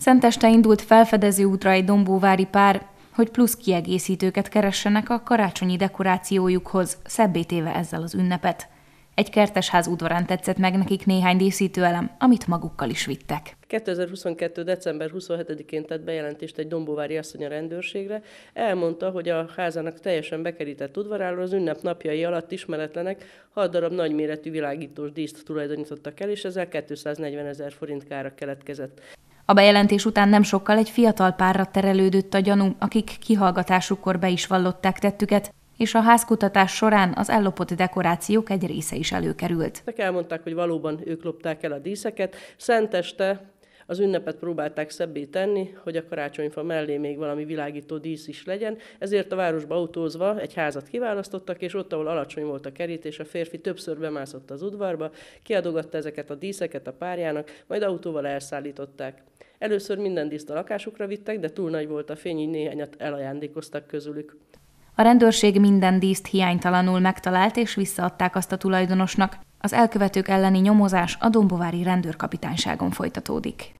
Szenteste indult felfedező útra egy dombóvári pár, hogy plusz kiegészítőket keressenek a karácsonyi dekorációjukhoz, szebbé téve ezzel az ünnepet. Egy kertesház udvarán tetszett meg nekik néhány díszítőelem, amit magukkal is vittek. 2022. december 27-én tett bejelentést egy dombóvári asszony a rendőrségre. Elmondta, hogy a házának teljesen bekerített udvaráról az ünnep napjai alatt ismeretlenek 6 darab nagyméretű világítós díszt tulajdonítottak el, és ezzel 240 ezer forint kára keletkezett. A bejelentés után nem sokkal egy fiatal párra terelődött a gyanú, akik kihallgatásukkor be is vallották tettüket, és a házkutatás során az ellopott dekorációk egy része is előkerült. Elmondták, hogy valóban ők lopták el a díszeket. Szenteste az ünnepet próbálták szebbé tenni, hogy a karácsonyfa mellé még valami világító dísz is legyen, ezért a városba autózva egy házat kiválasztottak, és ott, ahol alacsony volt a kerítés, a férfi többször bemászott az udvarba, kiadogatta ezeket a díszeket a párjának, majd autóval elszállították. Először minden díszt a lakásukra vittek, de túl nagy volt a fény, így néhányat elajándékoztak közülük. A rendőrség minden díszt hiánytalanul megtalált, és visszaadták azt a tulajdonosnak. Az elkövetők elleni nyomozás a Dombovári rendőrkapitányságon folytatódik.